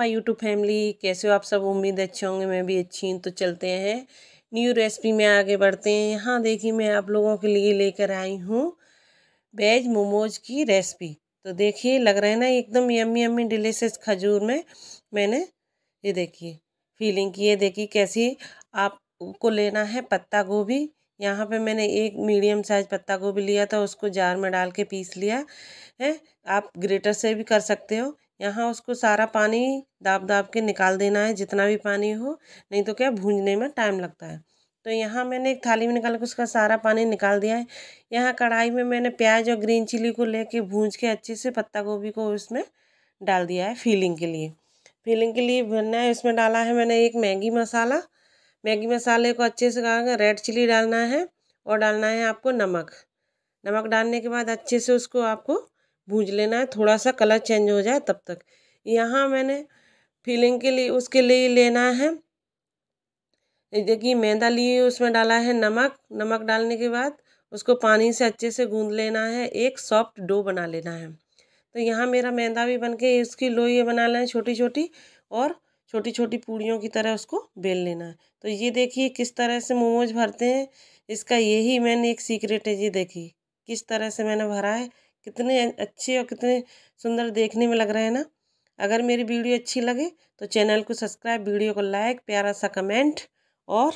my YouTube family कैसे हो आप सब उम्मीद अच्छे होंगे मैं भी अच्छी हूँ तो चलते हैं न्यू रेसिपी में आगे बढ़ते हैं यहाँ देखिए मैं आप लोगों के लिए लेकर आई हूँ वेज मोमोज की रेसिपी तो देखिए लग रहा है ना एकदम यम्मी यम्मी डिलीशियस खजूर में मैंने ये देखिए फीलिंग की है देखिए कैसी आपको लेना है पत्ता गोभी यहाँ पे मैंने एक मीडियम साइज पत्ता गोभी लिया था उसको जार में डाल के पीस लिया है आप ग्रेटर से भी कर सकते हो यहाँ उसको सारा पानी दाब दाब के निकाल देना है जितना भी पानी हो नहीं तो क्या भूंजने में टाइम लगता है तो यहाँ मैंने एक थाली में निकाल के उसका सारा पानी निकाल दिया है यहाँ कढ़ाई में मैंने प्याज और ग्रीन चिली को लेके भूंज के अच्छे से पत्ता गोभी को उसमें डाल दिया है फीलिंग के लिए फीलिंग के लिए भरना है इसमें डाला है मैंने एक मैगी मसाला मैगी मसाले को अच्छे से कहा रेड चिली डालना है और डालना है आपको नमक नमक डालने के बाद अच्छे से उसको आपको भूज लेना है थोड़ा सा कलर चेंज हो जाए तब तक यहाँ मैंने फीलिंग के लिए उसके लिए लेना है देखिए मैदा लिए उसमें डाला है नमक नमक डालने के बाद उसको पानी से अच्छे से गूंद लेना है एक सॉफ्ट डो बना लेना है तो यहाँ मेरा मैदा भी बन के उसकी लोई बना लेना है छोटी छोटी और छोटी छोटी पूड़ियों की तरह उसको बेल लेना है तो ये देखिए किस तरह से मोमोज भरते हैं इसका यही मैंने एक सीक्रेट है ये देखिए किस तरह से मैंने भरा है कितने अच्छे और कितने सुंदर देखने में लग रहे हैं ना अगर मेरी वीडियो अच्छी लगे तो चैनल को सब्सक्राइब वीडियो को लाइक प्यारा सा कमेंट और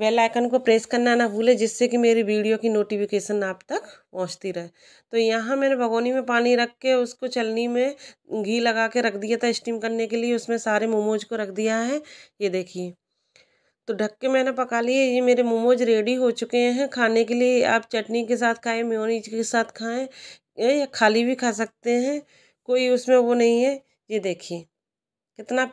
बेल आइकन को प्रेस करना ना भूले जिससे कि मेरी वीडियो की नोटिफिकेशन आप तक पहुंचती रहे तो यहाँ मैंने भगोनी में पानी रख के उसको चलनी में घी लगा के रख दिया था स्टीम करने के लिए उसमें सारे मोमोज को रख दिया है ये देखिए तो ढक के मैंने पका लिए ये मेरे मोमोज रेडी हो चुके हैं खाने के लिए आप चटनी के साथ खाएं म्योनीज के साथ खाएं या खाली भी खा सकते हैं कोई उसमें वो नहीं है ये देखिए कितना